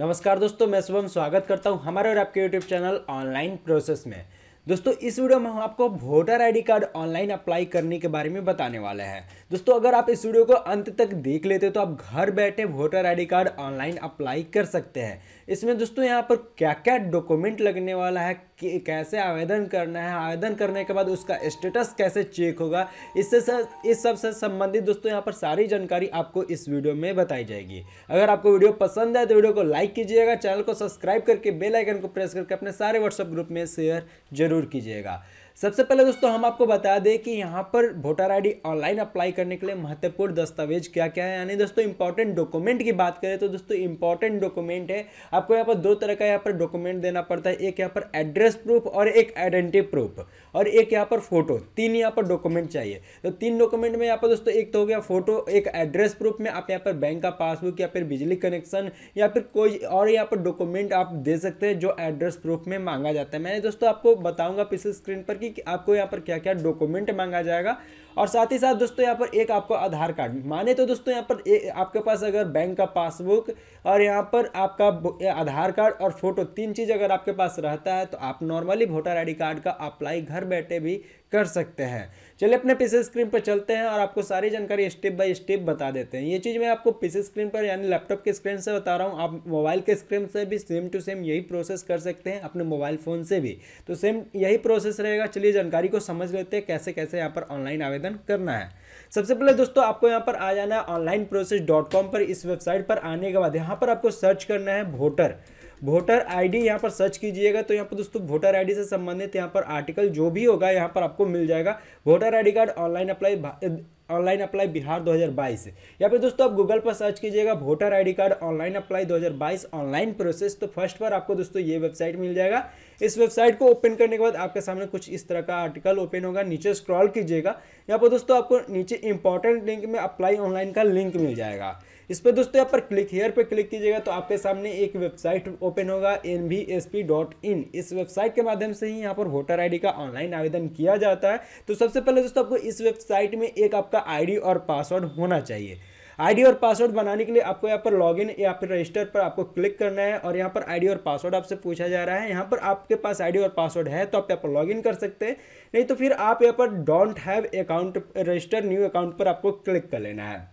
नमस्कार दोस्तों मैं शुभम स्वागत करता हूं हमारे और आपके यूट्यूब चैनल ऑनलाइन प्रोसेस में दोस्तों इस वीडियो में हम आपको voter ID card online apply करने के बारे में बताने वाले हैं दोस्तों अगर आप इस वीडियो को अंत तक देख लेते हो तो आप घर बैठे voter ID card online apply कर सकते हैं इसमें दोस्तों यहाँ पर क्या क्या डॉक्यूमेंट लगने वाला है कैसे आवेदन करना है आवेदन करने के बाद उसका स्टेटस कैसे चेक होगा इससे इस सब से संबंधित दोस्तों यहाँ पर सारी जानकारी आपको इस वीडियो में बताई जाएगी अगर आपको वीडियो पसंद है तो वीडियो को लाइक कीजिएगा चैनल को सब्सक्राइब करके बेलाइकन को प्रेस करके अपने सारे व्हाट्सएप ग्रुप में शेयर जरूर कीजिएगा सबसे पहले दोस्तों हम आपको बता दें कि यहाँ पर वोटर आईडी ऑनलाइन अप्लाई करने के लिए महत्वपूर्ण दस्तावेज क्या क्या है यानी दोस्तों इंपॉर्टेंट डॉक्यूमेंट की बात करें तो दोस्तों इंपॉर्टेंट डॉक्यूमेंट है आपको यहाँ पर दो तरह का यहाँ पर डॉक्यूमेंट देना पड़ता है एक यहाँ पर एड्रेस प्रूफ और एक आइडेंटिटी प्रूफ और एक यहाँ पर फोटो तीन यहाँ पर डॉक्यूमेंट चाहिए तो तीन डॉक्यूमेंट में यहाँ पर दोस्तों एक तो हो गया फोटो एक एड्रेस प्रूफ में आप यहाँ पर बैंक का पासबुक या फिर बिजली कनेक्शन या फिर कोई और यहाँ पर डॉक्यूमेंट आप दे सकते हैं जो एड्रेस प्रूफ में मांगा जाता है मैंने दोस्तों आपको बताऊंगा पिछले स्क्रीन पर कि कि आपको यहाँ पर क्या क्या डॉक्यूमेंट मांगा जाएगा और साथ ही साथ दोस्तों यहाँ पर एक आपको आधार कार्ड माने तो दोस्तों यहाँ पर ए, आपके पास अगर बैंक का पासबुक और यहाँ पर आपका आधार कार्ड और फोटो तीन चीज़ अगर आपके पास रहता है तो आप नॉर्मली वोटर आई कार्ड का अप्लाई घर बैठे भी कर सकते हैं चलिए अपने पिस स्क्रीन पर चलते हैं और आपको सारी जानकारी स्टेप बाय स्टेप बता देते हैं ये चीज़ मैं आपको पिस स्क्रीन पर यानी लैपटॉप के स्क्रीन से बता रहा हूँ आप मोबाइल के स्क्रीन से भी सेम टू सेम यही प्रोसेस कर सकते हैं अपने मोबाइल फ़ोन से भी तो सेम यही प्रोसेस रहेगा चलिए जानकारी को समझ लेते हैं कैसे कैसे यहाँ पर ऑनलाइन आवेदन करना है सबसे पहले दोस्तों आपको यहाँ पर आ जाना है ऑनलाइन पर इस वेबसाइट पर आने के बाद यहाँ पर आपको सर्च करना है वोटर वोटर आईडी यहाँ पर सर्च कीजिएगा तो यहाँ पर दोस्तों वोटर आईडी से संबंधित यहाँ पर आर्टिकल जो भी होगा यहाँ पर आपको मिल जाएगा voter ID card online apply online apply Bihar 2022 या फिर दोस्तों आप गूगल पर सर्च कीजिएगा voter ID card online apply 2022 online process तो फर्स्ट पर आपको दोस्तों ये वेबसाइट मिल जाएगा इस वेबसाइट को ओपन करने के बाद आपके सामने कुछ इस तरह का आर्टिकल ओपन होगा नीचे स्क्रॉल कीजिएगा यहाँ पर दोस्तों आपको नीचे इंपॉर्टेंट लिंक में अप्लाई ऑनलाइन का लिंक मिल जाएगा इस पर दोस्तों यहाँ पर क्लिक हेयर पर क्लिक कीजिएगा तो आपके सामने एक वेबसाइट ओपन होगा एन इस वेबसाइट के माध्यम से ही यहाँ पर वोटर आईडी का ऑनलाइन आवेदन किया जाता है तो सबसे पहले दोस्तों आपको इस वेबसाइट में एक आपका आईडी और पासवर्ड होना चाहिए आईडी और पासवर्ड बनाने के लिए आपको यहाँ पर लॉगिन या फिर रजिस्टर पर आपको क्लिक करना है और यहाँ पर आईडी और पासवर्ड आपसे पूछा जा रहा है यहाँ पर आपके पास आईडी और पासवर्ड है तो आप यहाँ पर लॉगिन कर सकते हैं नहीं तो फिर आप यहाँ पर don't have account register new account पर आपको क्लिक कर लेना है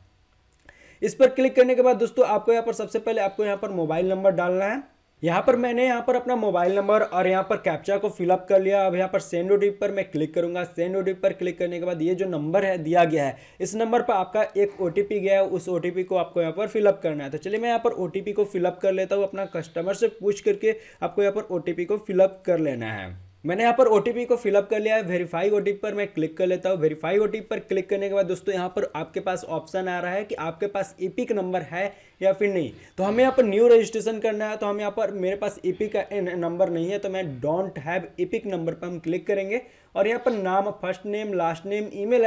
इस पर क्लिक करने के बाद दोस्तों आपको यहाँ पर सबसे पहले आपको यहाँ पर मोबाइल नंबर डालना है यहाँ पर मैंने यहाँ पर अपना मोबाइल नंबर और यहाँ पर कैप्चा को फिलअप कर लिया अब यहाँ पर सेंड ओ पर मैं क्लिक करूँगा सेंड ओ पर क्लिक करने के बाद ये जो नंबर है दिया गया है इस नंबर पर आपका एक ओ गया है उस ओ को आपको यहाँ पर फिलअप करना है तो चलिए मैं यहाँ पर ओ को फिलअप कर लेता हूँ अपना कस्टमर से पूछ करके आपको यहाँ पर ओ को फिलअप कर लेना है मैंने यहाँ पर ओ को फिलअप कर लिया है वेरीफाई ओ पर मैं क्लिक कर लेता हूँ वेरीफाई ओ पर क्लिक करने के बाद दोस्तों यहाँ पर आपके पास ऑप्शन आ रहा है कि आपके पास ईपिक e नंबर है या फिर नहीं तो हमें यहाँ पर न्यू रजिस्ट्रेशन करना है तो हम यहाँ पर मेरे पास ईपिक e नंबर नहीं है तो मैं डोंट हैव ईपिक नंबर पर हम क्लिक करेंगे और यहाँ पर नाम first name last name email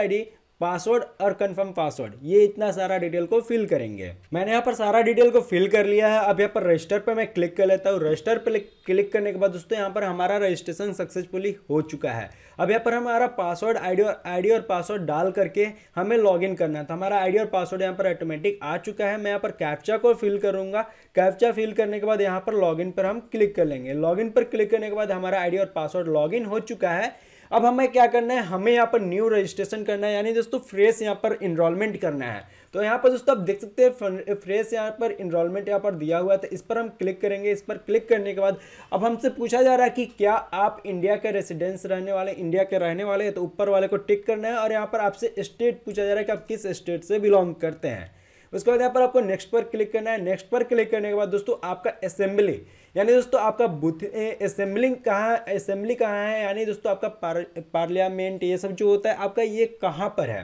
password और कंफर्म पासवर्ड ये इतना सारा डिटेल को फिल करेंगे मैंने यहाँ पर सारा डिटेल को फिल कर लिया है अब यहाँ पर रजिस्टर पर मैं क्लिक कर लेता हूँ रजिस्टर पर क्लिक करने के बाद दोस्तों यहाँ पर हमारा रजिस्ट्रेशन सक्सेसफुली हो चुका है अब यहाँ पर हमारा पासवर्ड आईडी और आईडी और पासवर्ड डाल करके हमें लॉगिन करना था तो हमारा आईडी और पासवर्ड यहाँ पर ऑटोमेटिक आ चुका है मैं यहाँ पर कैप्चा को फिल करूंगा कैप्चा फिल करने के बाद यहाँ पर लॉगिन पर हम क्लिक कर लेंगे लॉगिन पर क्लिक करने के बाद हमारा आईडी और पासवर्ड लॉगिन हो चुका है अब हमें क्या करना है हमें यहाँ पर न्यू रजिस्ट्रेशन करना है यानी दोस्तों फ्रेश यहाँ पर इनरोलमेंट करना है तो यहाँ पर दोस्तों आप देख सकते हैं फ्रेश यहाँ पर इनरोलमेंट यहाँ पर दिया हुआ है तो इस पर हम क्लिक करेंगे इस पर क्लिक करने के बाद अब हमसे पूछा जा रहा है कि क्या आप इंडिया के रेसिडेंस रहने वाले इंडिया के रहने वाले तो ऊपर वाले को टिक करना है और यहाँ पर आपसे स्टेट पूछा जा रहा है कि आप किस स्टेट से बिलोंग करते हैं उसके बाद यहाँ पर आपको नेक्स्ट पर क्लिक करना है नेक्स्ट पर क्लिक करने के बाद दोस्तों आपका असेंबली यानी दोस्तों आपका बुथ असेंबलिंग कहाँ असेंबली कहाँ है यानी दोस्तों आपका पार, पार्लियामेंट ये सब जो होता है आपका ये कहाँ पर है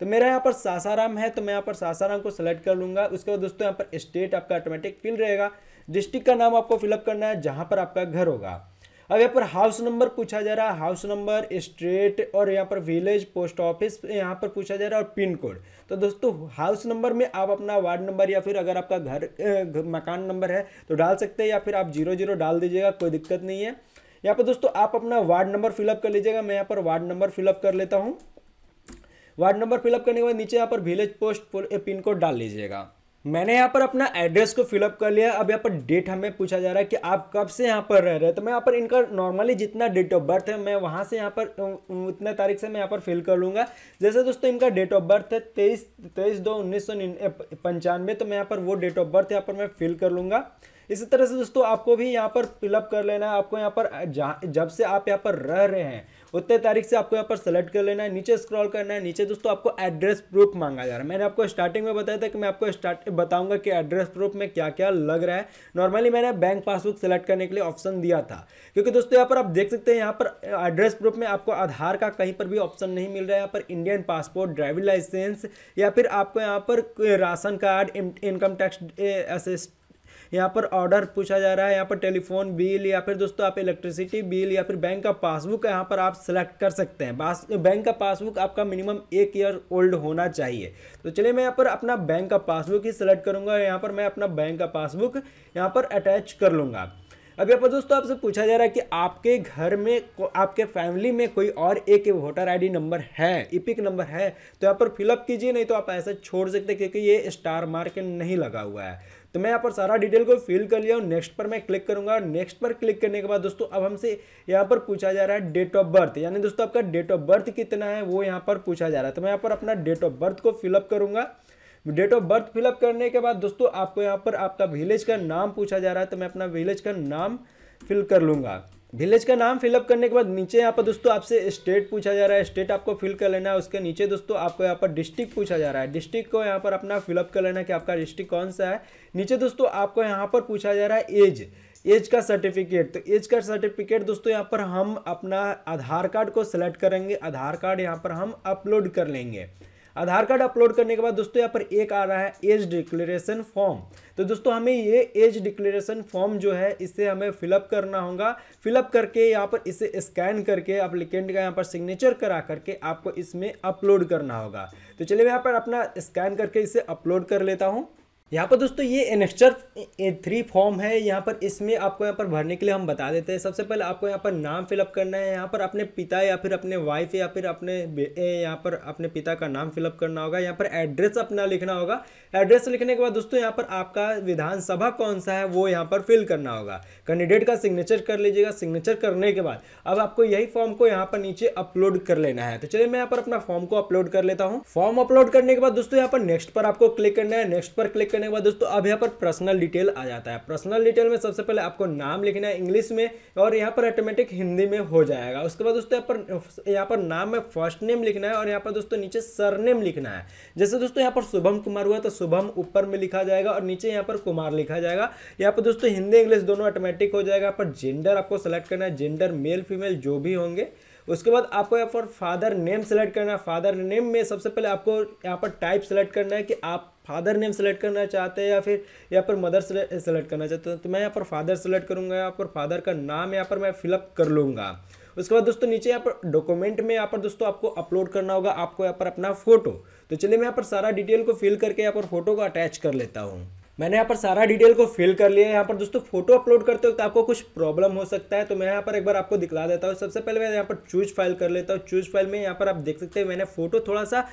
तो मेरा यहाँ पर सासाराम है तो मैं यहाँ पर सासाराम को सेलेक्ट कर लूँगा उसके बाद दोस्तों यहाँ पर स्टेट आपका ऑटोमेटिक फिल रहेगा डिस्ट्रिक्ट का नाम आपको फिलअप करना है जहाँ पर आपका घर होगा अब यहाँ पर हाउस नंबर पूछा जा रहा है हाउस नंबर स्ट्रेट और यहाँ पर विलेज पोस्ट ऑफिस यहाँ पर पूछा जा रहा है और पिन कोड तो दोस्तों हाउस नंबर में आप अपना वार्ड नंबर या फिर अगर आपका घर, घर मकान नंबर है तो डाल सकते हैं या फिर आप जीरो जीरो डाल दीजिएगा कोई दिक्कत नहीं है यहाँ पर दोस्तों आप अपना वार्ड नंबर फिलअप कर लीजिएगा मैं यहाँ पर वार्ड नंबर फिलअप कर लेता हूँ वार्ड नंबर फिलअप करने के बाद नीचे यहाँ पर विलेज पोस्ट पिन कोड डाल लीजिएगा मैंने यहाँ पर अपना एड्रेस को फिलअप कर लिया अब यहाँ पर डेट हमें पूछा जा रहा है कि आप कब से यहाँ पर रह रहे हैं तो मैं यहाँ पर इनका नॉर्मली जितना डेट ऑफ बर्थ है मैं वहाँ से यहाँ पर उतने तारीख से मैं यहाँ पर फिल कर लूँगा जैसे दोस्तों इनका डेट ऑफ बर्थ है तेईस तेईस दो उन्नीस सौ पंचानवे तो मैं यहाँ पर वो डेट ऑफ बर्थ यहाँ पर मैं फिल कर लूँगा इसी तरह से दोस्तों आपको भी यहाँ पर फिलअप कर लेना है आपको यहाँ पर जब से आप यहाँ पर रह रहे हैं उतने तारीख से आपको यहाँ पर सेलेक्ट कर लेना है नीचे स्क्रॉल करना है नीचे दोस्तों आपको एड्रेस प्रूफ मांगा जा रहा है मैंने आपको स्टार्टिंग में बताया था कि मैं आपको स्टार्ट बताऊंगा कि एड्रेस प्रूफ में क्या क्या लग रहा है नॉर्मली मैंने बैंक पासबुक सेलेक्ट करने के लिए ऑप्शन दिया था क्योंकि दोस्तों यहाँ पर आप देख सकते हैं यहाँ पर एड्रेस प्रूफ में आपको आधार का कहीं पर भी ऑप्शन नहीं मिल रहा है यहाँ पर इंडियन पासपोर्ट ड्राइविंग लाइसेंस या फिर आपको यहाँ पर ration card income tax assist यहाँ पर ऑर्डर पूछा जा रहा है यहाँ पर टेलीफोन बिल या फिर दोस्तों आप इलेक्ट्रिसिटी बिल या फिर बैंक का पासबुक यहाँ पर आप सेलेक्ट कर सकते हैं बैंक का पासबुक आपका मिनिमम एक ईयर ओल्ड होना चाहिए तो चलिए मैं यहाँ पर अपना बैंक का पासबुक ही सिलेक्ट करूँगा यहाँ पर मैं अपना बैंक का पासबुक यहाँ पर अटैच कर लूँगा अब यहाँ पर दोस्तों आपसे पूछा जा रहा है कि आपके घर में आपके फैमिली में कोई और एक वोटर आईडी नंबर है इपिक नंबर है तो यहाँ पर फिलअप कीजिए नहीं तो आप ऐसा छोड़ सकते क्योंकि ये स्टार मार्क नहीं लगा हुआ है तो मैं यहाँ पर सारा डिटेल को फिल कर लिया और नेक्स्ट पर मैं क्लिक करूंगा और नेक्स्ट पर क्लिक करने के बाद दोस्तों अब हमसे यहाँ पर पूछा जा रहा है डेट ऑफ बर्थ यानी दोस्तों आपका डेट ऑफ बर्थ कितना है वो यहाँ पर पूछा जा रहा है तो मैं यहाँ पर अपना डेट ऑफ बर्थ को फिलअप करूंगा डेट ऑफ बर्थ फिलअप करने के बाद दोस्तों आपको यहाँ पर आपका विलेज का नाम पूछा जा रहा है तो मैं अपना विलेज का नाम फिल कर लूँगा विलेज का नाम फिलअप करने के बाद नीचे यहाँ पर दोस्तों आपसे स्टेट पूछा जा रहा है स्टेट आपको फिल कर लेना है उसके नीचे दोस्तों आपको यहाँ पर डिस्ट्रिक्ट पूछा जा रहा है डिस्ट्रिक्ट को यहाँ पर अपना फिलअप कर लेना है कि आपका डिस्ट्रिक्ट कौन सा है नीचे दोस्तों आपको यहाँ पर पूछा जा रहा है एज एज का सर्टिफिकेट तो एज का सर्टिफिकेट दोस्तों यहाँ पर हम अपना आधार कार्ड को सेलेक्ट करेंगे आधार कार्ड यहाँ पर हम अपलोड कर लेंगे आधार कार्ड अपलोड करने के बाद दोस्तों यहाँ पर एक आ रहा है एज डिक्लेरेशन फॉर्म तो दोस्तों हमें ये एज डिक्लेरेशन फॉर्म जो है इसे हमें फिलअप करना होगा फिलअप करके यहाँ पर इसे स्कैन करके अप्लीकेंट का यहाँ पर सिग्नेचर करा करके आपको इसमें अपलोड करना होगा तो चलिए मैं यहाँ पर अपना स्कैन करके इसे अपलोड कर लेता हूँ यहाँ पर दोस्तों ये एनेक्स्चर थ्री फॉर्म है यहाँ पर इसमें आपको यहाँ पर भरने के लिए हम बता देते हैं सबसे पहले आपको यहाँ पर नाम फिलअप करना है यहाँ पर अपने पिता या फिर अपने वाइफ या फिर अपने यहाँ पर अपने पिता का नाम फिलअप करना होगा यहाँ पर एड्रेस अपना लिखना होगा एड्रेस लिखने के बाद दोस्तों यहाँ पर आपका विधानसभा कौन सा है वो यहाँ पर फिल करना होगा कैंडिडेट का सिग्नेचर कर लीजिएगा सिग्नेचर करने के बाद अब आपको यही फॉर्म को यहाँ पर नीचे अपलोड कर लेना है तो चलिए मैं यहाँ पर अपना फॉर्म को अपलोड कर लेता हूँ फॉर्म अपलोड करने के बाद दोस्तों यहाँ पर नेक्स्ट पर आपको क्लिक करना है नेक्स्ट पर क्लिक करने के बाद दोस्तों अब यहाँ पर पर्सनल डिटेल आ जाता है पर्सनल डिटेल में सबसे पहले आपको नाम लिखना है इंग्लिश में और यहाँ पर ऑटोमेटिक हिंदी में हो जाएगा उसके बाद दोस्तों यहाँ पर यहाँ पर नाम में फर्स्ट नेम लिखना है और यहाँ पर दोस्तों नीचे सरनेम लिखना है जैसे दोस्तों यहाँ पर शुभम कुमार हुआ तो शुभम ऊपर में लिखा जाएगा और नीचे यहाँ पर कुमार लिखा जाएगा यहाँ पर दोस्तों हिंदी इंग्लिश दोनों ऑटोमेटिक हो जाएगा यहाँ पर जेंडर आपको सेलेक्ट करना है जेंडर मेल फीमेल जो भी होंगे उसके बाद आपको यहाँ पर फादर नेम सेलेक्ट करना है फादर नेम में सबसे पहले आपको यहाँ पर टाइप सेलेक्ट करना है कि आप फादर नेम सेलेक्ट करना चाहते हैं या फिर यहाँ पर मदर सेलेक्ट करना चाहते हैं तो मैं यहाँ पर फादर सेलेक्ट करूँगा यहाँ पर फादर का नाम यहाँ पर मैं फिलअप कर लूँगा उसके बाद दोस्तों नीचे यहाँ पर डॉक्यूमेंट में यहाँ पर दोस्तों आपको अपलोड करना होगा आपको यहाँ पर अपना फोटो तो चलिए मैं यहाँ पर सारा डिटेल को फिल करके यहाँ पर फोटो को अटैच कर लेता हूँ मैंने यहाँ पर सारा डिटेल को फिल कर लिया है यहाँ पर दोस्तों फोटो अपलोड करते वक्त आपको कुछ प्रॉब्लम हो सकता है तो मैं यहाँ पर एक बार आपको दिखला देता हूँ सबसे पहले मैं यहाँ पर चूज फाइल कर लेता हूँ चूज फाइल में यहाँ पर आप देख सकते हैं मैंने फोटो थोड़ा सा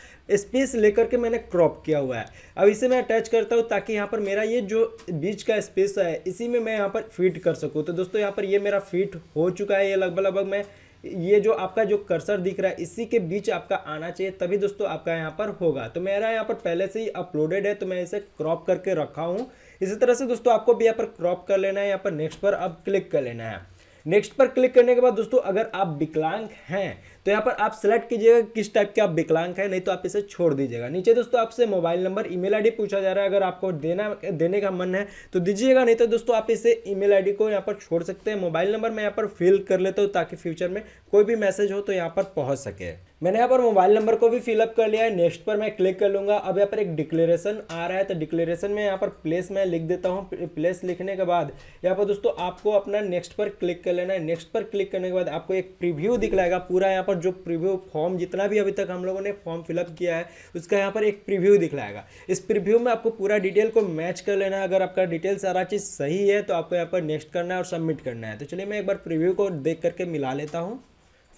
स्पेस लेकर के मैंने क्रॉप किया हुआ है अब इसे मैं अटैच करता हूँ ताकि यहाँ पर मेरा ये जो बीच का स्पेस है इसी में मैं यहाँ पर फिट कर सकूँ तो दोस्तों यहाँ पर ये मेरा फिट हो चुका है ये लगभग लगभग मैं ये जो आपका जो कर्सर दिख रहा है इसी के बीच आपका आना चाहिए तभी दोस्तों आपका यहाँ पर होगा तो मेरा यहाँ पर पहले से ही अपलोडेड है तो मैं इसे क्रॉप करके रखा हूँ इसी तरह से दोस्तों आपको भी यहाँ पर क्रॉप कर लेना है यहाँ पर नेक्स्ट पर अब क्लिक कर लेना है नेक्स्ट पर क्लिक करने के बाद दोस्तों अगर आप विकलांग हैं तो यहाँ पर आप सेलेक्ट कीजिएगा किस टाइप के आप विकलांग है नहीं तो आप इसे छोड़ दीजिएगा नीचे दोस्तों आपसे मोबाइल नंबर ईमेल आईडी पूछा जा रहा है अगर आपको देना देने का मन है तो दीजिएगा नहीं तो दोस्तों आप इसे ईमेल आईडी को यहाँ पर छोड़ सकते हैं मोबाइल नंबर मैं यहाँ पर फिल कर लेता हूँ ताकि फ्यूचर में कोई भी मैसेज हो तो यहाँ पर पहुँच सके मैंने यहाँ पर मोबाइल नंबर को भी फिलअप कर लिया है नेक्स्ट पर मैं क्लिक कर लूँगा अब यहाँ पर एक डिक्लेरेशन आ रहा है तो डिक्लेरेशन में यहाँ पर प्लेस मैं लिख देता हूँ प्लेस लिखने के बाद यहाँ पर दोस्तों आपको अपना नेक्स्ट पर क्लिक कर लेना है नेक्स्ट पर क्लिक करने के बाद आपको एक प्रिव्यू दिखलाएगा पूरा यहाँ पर पर जो प्रिव्यू फॉर्म जितना भी अभी तक हम लोगों ने फॉर्म फिलअप किया है उसका यहाँ पर एक प्रिव्यू दिखलाएगा इस प्रिव्यू में आपको पूरा डिटेल को मैच कर लेना है अगर आपका डिटेल सारा चीज़ सही है तो आपको यहाँ पर नेक्स्ट करना है और सबमिट करना है तो चलिए मैं एक बार प्रिव्यू को देख करके मिला लेता हूँ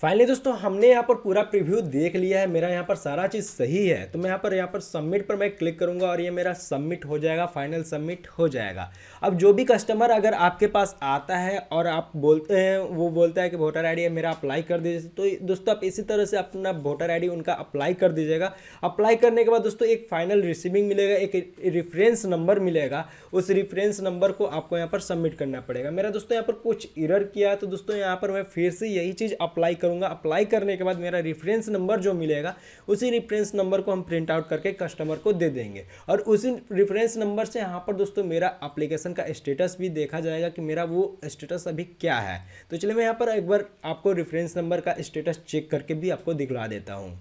फाइनली दोस्तों हमने यहाँ पर पूरा प्रीव्यू देख लिया है मेरा यहाँ पर सारा चीज़ सही है तो मैं यहाँ पर यहाँ पर सबमिट पर मैं क्लिक करूँगा और ये मेरा सबमिट हो जाएगा फाइनल सबमिट हो जाएगा अब जो भी कस्टमर अगर आपके पास आता है और आप बोलते हैं वो बोलता है कि वोटर आई मेरा अप्लाई कर दीजिए तो दोस्तों आप इसी तरह से अपना वोटर आई उनका अप्लाई कर दीजिएगा अप्लाई करने के बाद दोस्तों एक फाइनल रिसीविंग मिलेगा एक रिफरेंस नंबर मिलेगा उस रिफरेंस नंबर को आपको यहाँ पर सबमिट करना पड़ेगा मेरा दोस्तों यहाँ पर कुछ इरर किया तो दोस्तों यहाँ पर मैं फिर से यही चीज़ अप्लाई कर करूँगा अप्लाई करने के बाद मेरा रेफरेंस नंबर जो मिलेगा उसी रेफरेंस नंबर को हम प्रिंट आउट करके कस्टमर को दे देंगे और उसी रेफरेंस नंबर से यहाँ पर दोस्तों मेरा अप्लीकेशन का स्टेटस भी देखा जाएगा कि मेरा वो स्टेटस अभी क्या है तो चलिए मैं यहाँ पर एक बार आपको रेफरेंस नंबर का स्टेटस चेक करके भी आपको दिखला देता हूँ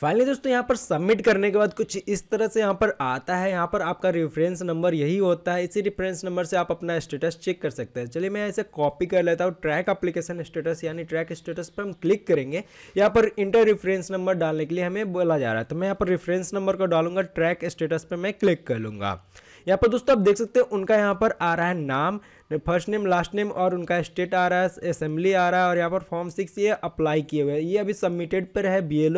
फाइनली दोस्तों यहाँ पर सबमिट करने के बाद कुछ इस तरह से यहाँ पर आता है यहाँ पर आपका रेफरेंस नंबर यही होता है इसी रेफरेंस नंबर से आप अपना स्टेटस चेक कर सकते हैं चलिए मैं ऐसे कॉपी कर लेता हूँ ट्रैक अप्लीकेशन स्टेटस यानी ट्रैक स्टेटस पर हम क्लिक करेंगे यहाँ पर इंटर रेफरेंस नंबर डालने के लिए हमें बोला जा रहा है तो मैं यहाँ पर रेफरेंस नंबर को डालूंगा ट्रैक स्टेटस पर मैं क्लिक कर लूँगा यहाँ पर दोस्तों आप देख सकते हैं उनका यहाँ पर आ रहा है नाम फर्स्ट नेम लास्ट नेम और उनका स्टेट आ रहा है असेंबली आ रहा है और यहाँ पर फॉर्म सिक्स ये अप्लाई किए हुए हैं ये अभी सबमिटेड पर है बी एल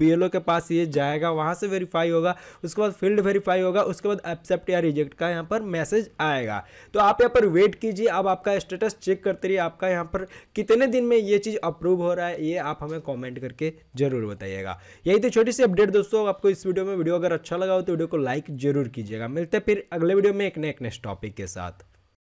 बीएलओ के पास ये जाएगा वहाँ से वेरीफाई होगा उसके बाद फील्ड वेरीफाई होगा उसके बाद एक्सेप्ट या रिजेक्ट का यहाँ पर मैसेज आएगा तो आप यहाँ पर वेट कीजिए अब आपका स्टेटस चेक करते रहिए आपका यहाँ पर कितने दिन में ये चीज़ अप्रूव हो रहा है ये आप हमें कॉमेंट करके जरूर बताइएगा यही तो छोटी सी अपडेट दोस्तों आपको इस वीडियो में वीडियो अगर अच्छा लगा हो तो वीडियो को लाइक जरूर कीजिएगा मिलते फिर अगले वीडियो में एक एक नेक्स्ट टॉपिक के साथ